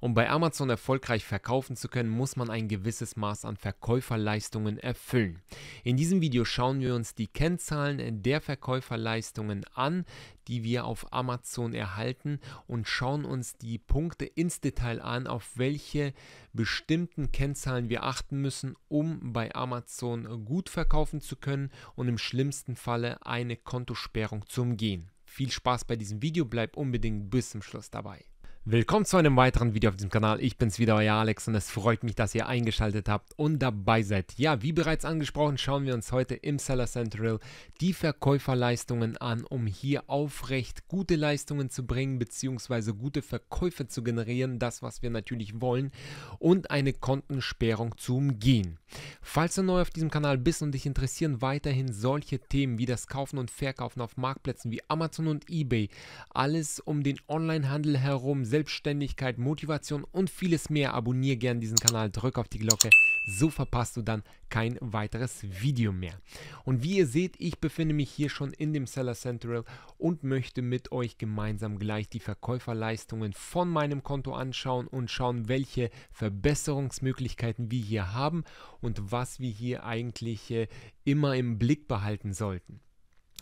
Um bei Amazon erfolgreich verkaufen zu können, muss man ein gewisses Maß an Verkäuferleistungen erfüllen. In diesem Video schauen wir uns die Kennzahlen der Verkäuferleistungen an, die wir auf Amazon erhalten und schauen uns die Punkte ins Detail an, auf welche bestimmten Kennzahlen wir achten müssen, um bei Amazon gut verkaufen zu können und im schlimmsten Falle eine Kontosperrung zu umgehen. Viel Spaß bei diesem Video, bleibt unbedingt bis zum Schluss dabei. Willkommen zu einem weiteren Video auf diesem Kanal. Ich bin's wieder, euer Alex und es freut mich, dass ihr eingeschaltet habt und dabei seid. Ja, wie bereits angesprochen, schauen wir uns heute im Seller Central die Verkäuferleistungen an, um hier aufrecht gute Leistungen zu bringen bzw. gute Verkäufe zu generieren, das was wir natürlich wollen und eine Kontensperrung zu umgehen. Falls du neu auf diesem Kanal bist und dich interessieren weiterhin solche Themen wie das Kaufen und Verkaufen auf Marktplätzen wie Amazon und eBay, alles um den Onlinehandel herum, selbst Selbstständigkeit, Motivation und vieles mehr. Abonnier gerne diesen Kanal, drück auf die Glocke, so verpasst du dann kein weiteres Video mehr. Und wie ihr seht, ich befinde mich hier schon in dem Seller Central und möchte mit euch gemeinsam gleich die Verkäuferleistungen von meinem Konto anschauen und schauen, welche Verbesserungsmöglichkeiten wir hier haben und was wir hier eigentlich äh, immer im Blick behalten sollten.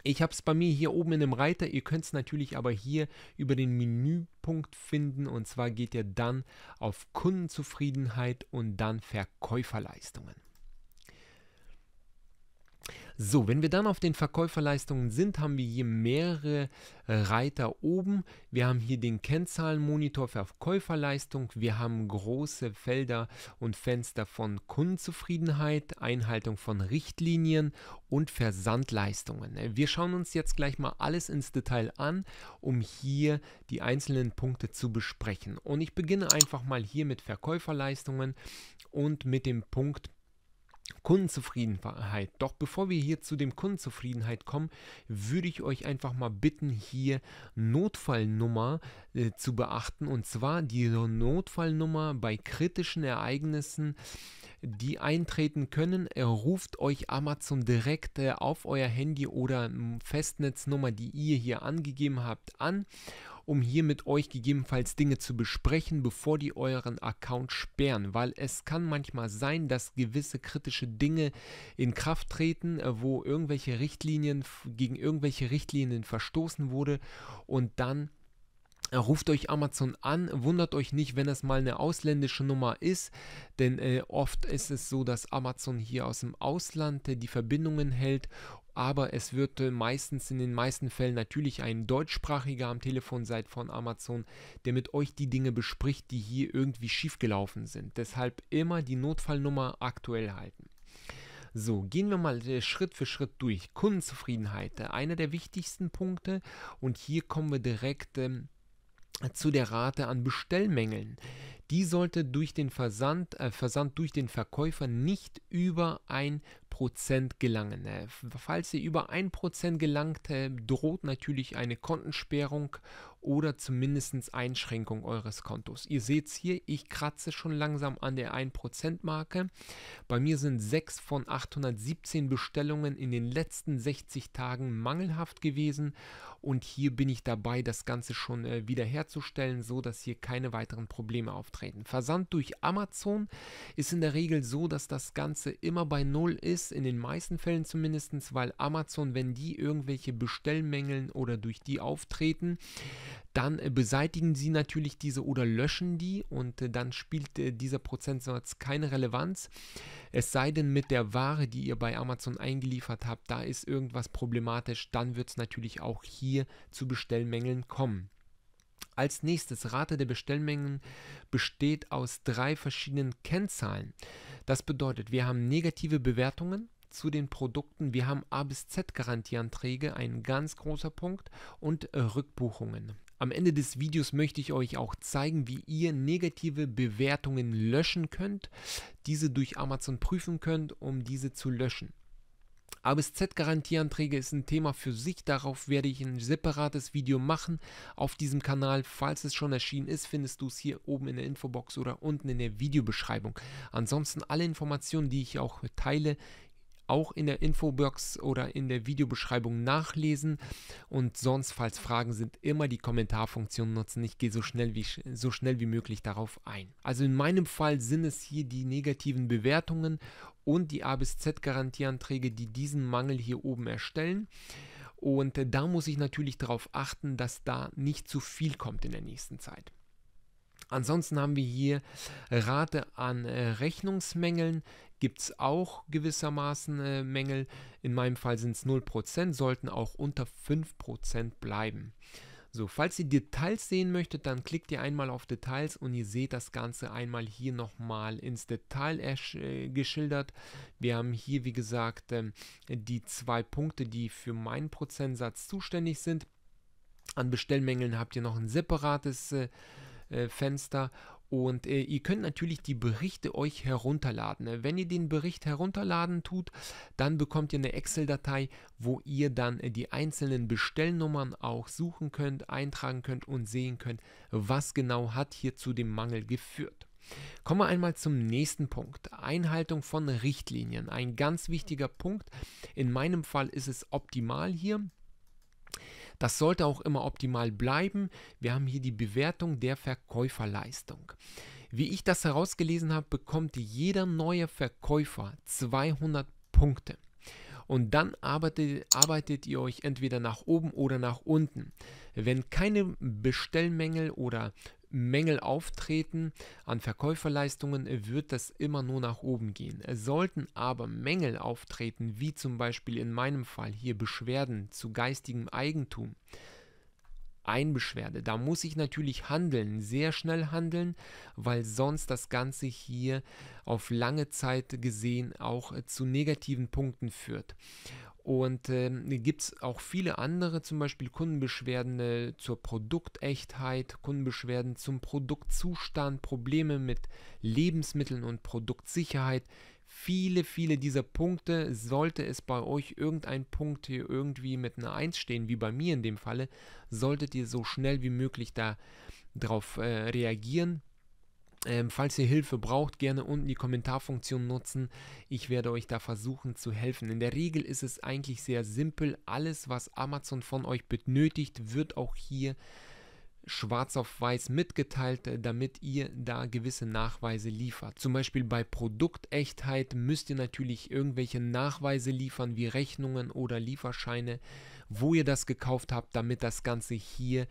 Ich habe es bei mir hier oben in dem Reiter. Ihr könnt es natürlich aber hier über den Menüpunkt finden. Und zwar geht ihr dann auf Kundenzufriedenheit und dann Verkäuferleistungen. So, wenn wir dann auf den Verkäuferleistungen sind, haben wir hier mehrere äh, Reiter oben. Wir haben hier den Kennzahlenmonitor für Verkäuferleistung. Wir haben große Felder und Fenster von Kundenzufriedenheit, Einhaltung von Richtlinien und Versandleistungen. Äh, wir schauen uns jetzt gleich mal alles ins Detail an, um hier die einzelnen Punkte zu besprechen. Und ich beginne einfach mal hier mit Verkäuferleistungen und mit dem Punkt Kundenzufriedenheit. Doch bevor wir hier zu dem Kundenzufriedenheit kommen, würde ich euch einfach mal bitten, hier Notfallnummer äh, zu beachten. Und zwar die Notfallnummer bei kritischen Ereignissen, die eintreten können. Er ruft euch Amazon direkt äh, auf euer Handy oder hm, Festnetznummer, die ihr hier angegeben habt, an um hier mit euch gegebenenfalls Dinge zu besprechen, bevor die euren Account sperren, weil es kann manchmal sein, dass gewisse kritische Dinge in Kraft treten, äh, wo irgendwelche Richtlinien gegen irgendwelche Richtlinien verstoßen wurde und dann äh, Ruft euch Amazon an, wundert euch nicht, wenn das mal eine ausländische Nummer ist, denn äh, oft ist es so, dass Amazon hier aus dem Ausland äh, die Verbindungen hält aber es wird äh, meistens in den meisten Fällen natürlich ein deutschsprachiger am Telefon seid von Amazon, der mit euch die Dinge bespricht, die hier irgendwie schiefgelaufen sind. Deshalb immer die Notfallnummer aktuell halten. So, gehen wir mal äh, Schritt für Schritt durch. Kundenzufriedenheit, äh, einer der wichtigsten Punkte. Und hier kommen wir direkt ähm, zu der Rate an Bestellmängeln die sollte durch den Versand, äh, Versand durch den Verkäufer nicht über ein Prozent gelangen. Äh, falls sie über ein Prozent gelangt, äh, droht natürlich eine Kontensperrung oder zumindest Einschränkung eures Kontos. Ihr seht es hier, ich kratze schon langsam an der 1% Marke. Bei mir sind 6 von 817 Bestellungen in den letzten 60 Tagen mangelhaft gewesen und hier bin ich dabei, das Ganze schon äh, wiederherzustellen, so dass hier keine weiteren Probleme auftreten abtreten. Versand durch Amazon ist in der Regel so, dass das Ganze immer bei Null ist, in den meisten Fällen zumindest, weil Amazon, wenn die irgendwelche Bestellmängel oder durch die auftreten, dann äh, beseitigen sie natürlich diese oder löschen die und äh, dann spielt äh, dieser Prozentsatz keine Relevanz. Es sei denn, mit der Ware, die ihr bei Amazon eingeliefert habt, da ist irgendwas problematisch, dann wird es natürlich auch hier zu Bestellmängeln kommen. Als nächstes Rate der Bestellmengen besteht aus drei verschiedenen Kennzahlen. Das bedeutet, wir haben negative Bewertungen zu den Produkten, wir haben A bis Z Garantieanträge, ein ganz großer Punkt und äh, Rückbuchungen. Am Ende des Videos möchte ich euch auch zeigen, wie ihr negative Bewertungen löschen könnt, diese durch Amazon prüfen könnt, um diese zu löschen. A Z Garantieanträge ist ein Thema für sich, darauf werde ich ein separates Video machen auf diesem Kanal. Falls es schon erschienen ist, findest du es hier oben in der Infobox oder unten in der Videobeschreibung. Ansonsten alle Informationen, die ich auch teile, auch in der Infobox oder in der Videobeschreibung nachlesen. Und sonst, falls Fragen sind, immer die Kommentarfunktion nutzen. Ich gehe so schnell wie, so schnell wie möglich darauf ein. Also in meinem Fall sind es hier die negativen Bewertungen und die A bis Z Garantieanträge, die diesen Mangel hier oben erstellen. Und da muss ich natürlich darauf achten, dass da nicht zu viel kommt in der nächsten Zeit. Ansonsten haben wir hier Rate an äh, Rechnungsmängeln, gibt es auch gewissermaßen äh, Mängel. In meinem Fall sind es 0%, sollten auch unter 5% bleiben. So, falls ihr Details sehen möchtet, dann klickt ihr einmal auf Details und ihr seht das Ganze einmal hier nochmal ins Detail äh, geschildert. Wir haben hier, wie gesagt, äh, die zwei Punkte, die für meinen Prozentsatz zuständig sind. An Bestellmängeln habt ihr noch ein separates äh, äh Fenster und äh, ihr könnt natürlich die Berichte euch herunterladen. Äh, wenn ihr den Bericht herunterladen tut, dann bekommt ihr eine Excel-Datei, wo ihr dann äh, die einzelnen Bestellnummern auch suchen könnt, eintragen könnt und sehen könnt, was genau hat hier zu dem Mangel geführt. Kommen wir einmal zum nächsten Punkt. Einhaltung von Richtlinien. Ein ganz wichtiger Punkt. In meinem Fall ist es optimal hier. Das sollte auch immer optimal bleiben. Wir haben hier die Bewertung der Verkäuferleistung. Wie ich das herausgelesen habe, bekommt jeder neue Verkäufer 200 Punkte. Und dann arbeitet, arbeitet ihr euch entweder nach oben oder nach unten. Wenn keine Bestellmängel oder Mängel auftreten an Verkäuferleistungen, wird das immer nur nach oben gehen. Sollten aber Mängel auftreten, wie zum Beispiel in meinem Fall hier Beschwerden zu geistigem Eigentum, Einbeschwerde. Da muss ich natürlich handeln, sehr schnell handeln, weil sonst das Ganze hier auf lange Zeit gesehen auch äh, zu negativen Punkten führt. Und äh, gibt es auch viele andere, zum Beispiel Kundenbeschwerden äh, zur Produktechtheit, Kundenbeschwerden zum Produktzustand, Probleme mit Lebensmitteln und Produktsicherheit viele, viele dieser Punkte, sollte es bei euch irgendein Punkt hier irgendwie mit einer 1 stehen, wie bei mir in dem Falle, solltet ihr so schnell wie möglich darauf äh, reagieren. Ähm, falls ihr Hilfe braucht, gerne unten die Kommentarfunktion nutzen. Ich werde euch da versuchen zu helfen. In der Regel ist es eigentlich sehr simpel. Alles, was Amazon von euch benötigt, wird auch hier schwarz auf weiß mitgeteilt, äh, damit ihr da gewisse Nachweise liefert. Zum Beispiel bei Produktechtheit müsst ihr natürlich irgendwelche Nachweise liefern, wie Rechnungen oder Lieferscheine, wo ihr das gekauft habt, damit das Ganze hier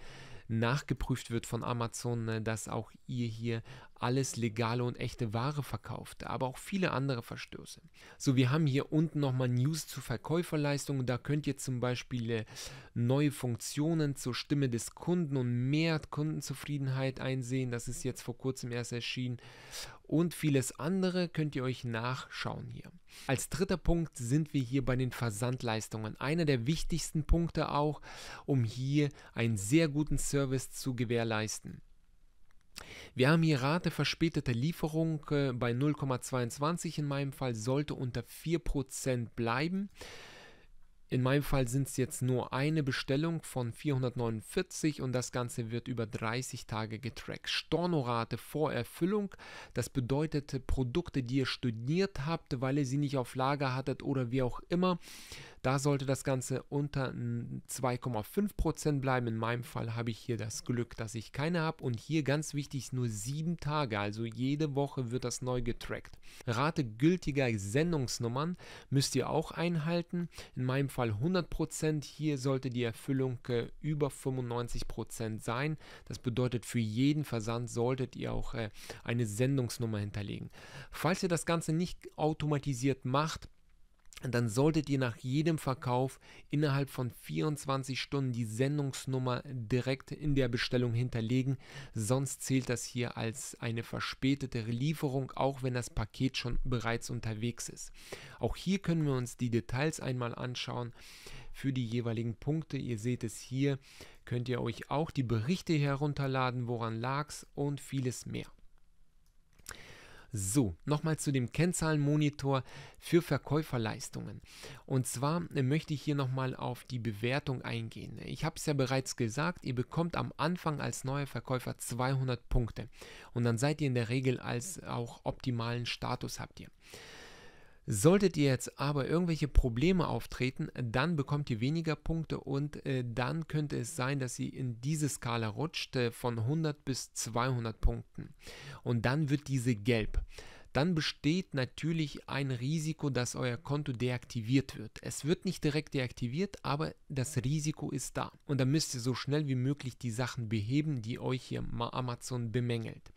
nachgeprüft wird von Amazon, äh, dass auch ihr hier alles legale und echte Ware verkaufte, aber auch viele andere Verstöße. So, wir haben hier unten nochmal News zu Verkäuferleistungen. Da könnt ihr zum Beispiel äh, neue Funktionen zur Stimme des Kunden und mehr Kundenzufriedenheit einsehen. Das ist jetzt vor kurzem erst erschienen. Und vieles andere könnt ihr euch nachschauen hier. Als dritter Punkt sind wir hier bei den Versandleistungen. Einer der wichtigsten Punkte auch, um hier einen sehr guten Service zu gewährleisten. Wir haben hier Rate verspäteter Lieferung äh, bei 0,22 in meinem Fall, sollte unter 4% bleiben. In meinem Fall sind es jetzt nur eine Bestellung von 449 und das Ganze wird über 30 Tage getrackt. Stornorate vor Erfüllung, das bedeutet Produkte, die ihr studiert habt, weil ihr sie nicht auf Lager hattet oder wie auch immer. Da sollte das Ganze unter 2,5% bleiben. In meinem Fall habe ich hier das Glück, dass ich keine habe und hier ganz wichtig nur 7 Tage, also jede Woche wird das neu getrackt. Rate gültiger Sendungsnummern müsst ihr auch einhalten. In meinem Fall 100%. Hier sollte die Erfüllung äh, über 95% sein. Das bedeutet, für jeden Versand solltet ihr auch äh, eine Sendungsnummer hinterlegen. Falls ihr das Ganze nicht automatisiert macht, dann solltet ihr nach jedem Verkauf innerhalb von 24 Stunden die Sendungsnummer direkt in der Bestellung hinterlegen, sonst zählt das hier als eine verspätete Lieferung, auch wenn das Paket schon bereits unterwegs ist. Auch hier können wir uns die Details einmal anschauen für die jeweiligen Punkte. Ihr seht es hier, könnt ihr euch auch die Berichte herunterladen, woran lag's und vieles mehr. So, nochmal zu dem Kennzahlenmonitor für Verkäuferleistungen. Und zwar äh, möchte ich hier nochmal auf die Bewertung eingehen. Ich habe es ja bereits gesagt, ihr bekommt am Anfang als neuer Verkäufer 200 Punkte. Und dann seid ihr in der Regel als auch optimalen Status habt ihr. Solltet ihr jetzt aber irgendwelche Probleme auftreten, dann bekommt ihr weniger Punkte und äh, dann könnte es sein, dass sie in diese Skala rutscht äh, von 100 bis 200 Punkten. Und dann wird diese gelb. Dann besteht natürlich ein Risiko, dass euer Konto deaktiviert wird. Es wird nicht direkt deaktiviert, aber das Risiko ist da. Und dann müsst ihr so schnell wie möglich die Sachen beheben, die euch hier Amazon bemängelt.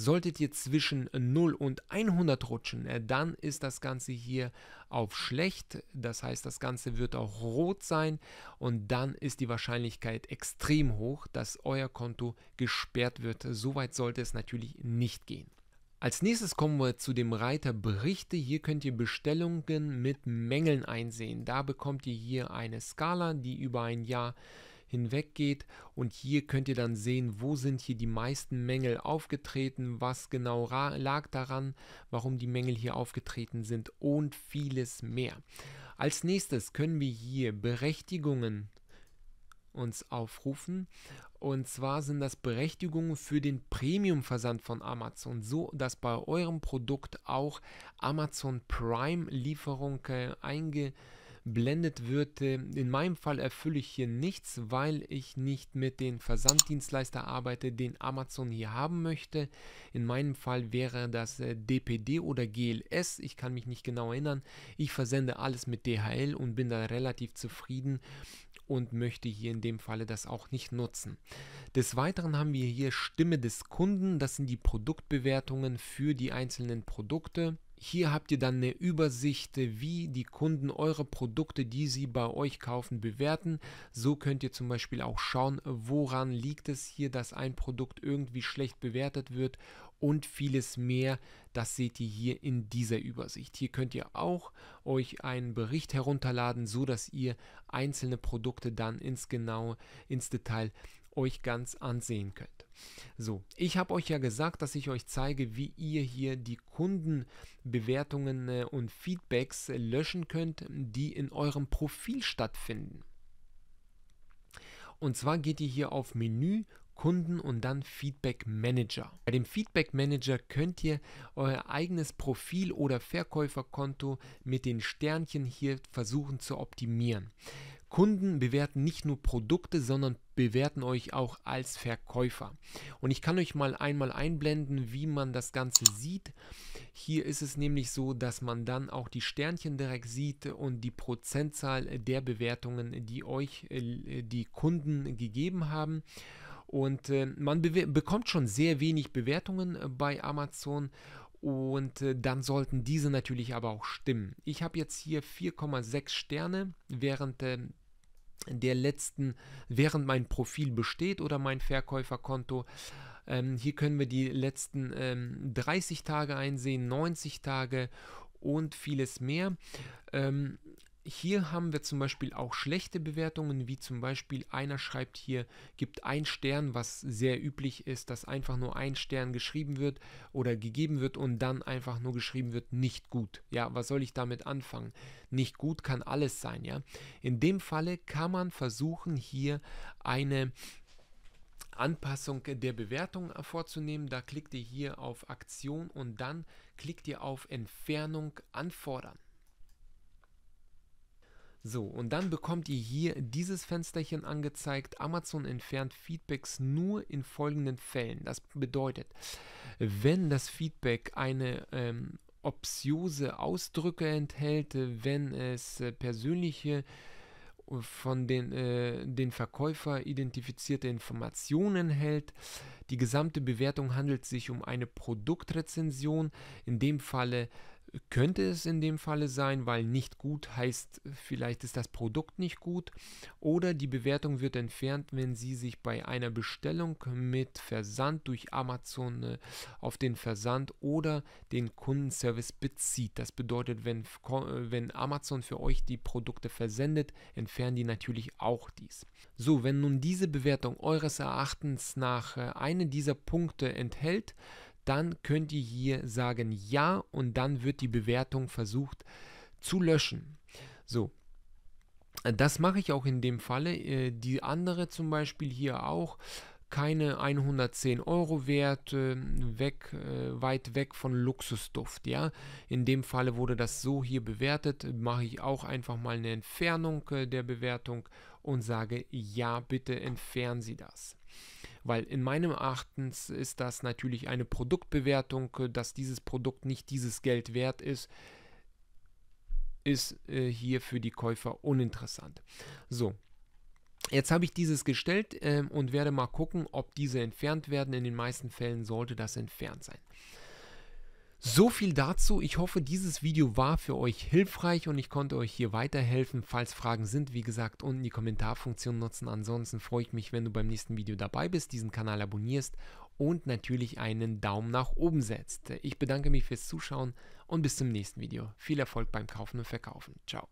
Solltet ihr zwischen 0 und 100 rutschen, äh, dann ist das Ganze hier auf schlecht. Das heißt, das Ganze wird auch rot sein und dann ist die Wahrscheinlichkeit extrem hoch, dass euer Konto gesperrt wird. Soweit sollte es natürlich nicht gehen. Als nächstes kommen wir zu dem Reiter Berichte. Hier könnt ihr Bestellungen mit Mängeln einsehen. Da bekommt ihr hier eine Skala, die über ein Jahr hinweggeht und hier könnt ihr dann sehen, wo sind hier die meisten Mängel aufgetreten, was genau lag daran, warum die Mängel hier aufgetreten sind und vieles mehr. Als nächstes können wir hier Berechtigungen uns aufrufen. Und zwar sind das Berechtigungen für den Premium-Versand von Amazon, so dass bei eurem Produkt auch Amazon Prime-Lieferung äh, eingeschränkt blendet wird. Äh, in meinem Fall erfülle ich hier nichts, weil ich nicht mit dem Versanddienstleister arbeite, den Amazon hier haben möchte. In meinem Fall wäre das DPD äh, oder GLS. Ich kann mich nicht genau erinnern. Ich versende alles mit DHL und bin da relativ zufrieden und möchte hier in dem Falle das auch nicht nutzen. Des Weiteren haben wir hier Stimme des Kunden, das sind die Produktbewertungen für die einzelnen Produkte. Hier habt ihr dann eine Übersicht, wie die Kunden eure Produkte, die sie bei euch kaufen, bewerten. So könnt ihr zum Beispiel auch schauen, woran liegt es hier, dass ein Produkt irgendwie schlecht bewertet wird und vieles mehr. Das seht ihr hier in dieser Übersicht. Hier könnt ihr auch euch einen Bericht herunterladen, so dass ihr einzelne Produkte dann ins genaue, ins Detail euch ganz ansehen könnt. So, ich habe euch ja gesagt, dass ich euch zeige, wie ihr hier die Kundenbewertungen äh, und Feedbacks äh, löschen könnt, die in eurem Profil stattfinden. Und zwar geht ihr hier auf Menü, Kunden und dann Feedback Manager. Bei dem Feedback Manager könnt ihr euer eigenes Profil oder Verkäuferkonto mit den Sternchen hier versuchen zu optimieren. Kunden bewerten nicht nur Produkte, sondern bewerten euch auch als Verkäufer. Und ich kann euch mal einmal einblenden, wie man das Ganze sieht. Hier ist es nämlich so, dass man dann auch die Sternchen direkt sieht und die Prozentzahl der Bewertungen, die euch äh, die Kunden gegeben haben. Und äh, man bekommt schon sehr wenig Bewertungen äh, bei Amazon und dann sollten diese natürlich aber auch stimmen. Ich habe jetzt hier 4,6 Sterne, während ähm, der letzten, während mein Profil besteht oder mein Verkäuferkonto. Ähm, hier können wir die letzten ähm, 30 Tage einsehen, 90 Tage und vieles mehr. Ähm, hier haben wir zum Beispiel auch schlechte Bewertungen, wie zum Beispiel einer schreibt hier, gibt ein Stern, was sehr üblich ist, dass einfach nur ein Stern geschrieben wird oder gegeben wird und dann einfach nur geschrieben wird, nicht gut. Ja, was soll ich damit anfangen? Nicht gut kann alles sein, ja. In dem Falle kann man versuchen, hier eine Anpassung der Bewertung vorzunehmen. Da klickt ihr hier auf Aktion und dann klickt ihr auf Entfernung anfordern. So, und dann bekommt ihr hier dieses Fensterchen angezeigt. Amazon entfernt Feedbacks nur in folgenden Fällen. Das bedeutet, wenn das Feedback eine ähm, obsiose Ausdrücke enthält, wenn es äh, persönliche äh, von den, äh, den Verkäufer identifizierte Informationen hält. Die gesamte Bewertung handelt sich um eine Produktrezension, in dem Falle könnte es in dem Falle sein, weil nicht gut heißt, vielleicht ist das Produkt nicht gut oder die Bewertung wird entfernt, wenn Sie sich bei einer Bestellung mit Versand durch Amazon äh, auf den Versand oder den Kundenservice bezieht. Das bedeutet, wenn, äh, wenn Amazon für euch die Produkte versendet, entfernen die natürlich auch dies. So, wenn nun diese Bewertung eures Erachtens nach äh, eine dieser Punkte enthält, dann könnt ihr hier sagen ja und dann wird die Bewertung versucht zu löschen. So, das mache ich auch in dem Falle. Äh, die andere zum Beispiel hier auch keine 110 Euro wert, äh, weg, äh, weit weg von Luxusduft. Ja, in dem Falle wurde das so hier bewertet. Mache ich auch einfach mal eine Entfernung der Bewertung und sage ja, bitte entfernen Sie das. Weil in meinem Erachtens ist das natürlich eine Produktbewertung, äh, dass dieses Produkt nicht dieses Geld wert ist, ist äh, hier für die Käufer uninteressant. So, Jetzt habe ich dieses gestellt äh, und werde mal gucken, ob diese entfernt werden. In den meisten Fällen sollte das entfernt sein. So viel dazu. Ich hoffe, dieses Video war für euch hilfreich und ich konnte euch hier weiterhelfen. Falls Fragen sind, wie gesagt, unten die Kommentarfunktion nutzen. Ansonsten freue ich mich, wenn du beim nächsten Video dabei bist, diesen Kanal abonnierst und natürlich einen Daumen nach oben setzt. Ich bedanke mich fürs Zuschauen und bis zum nächsten Video. Viel Erfolg beim Kaufen und Verkaufen. Ciao.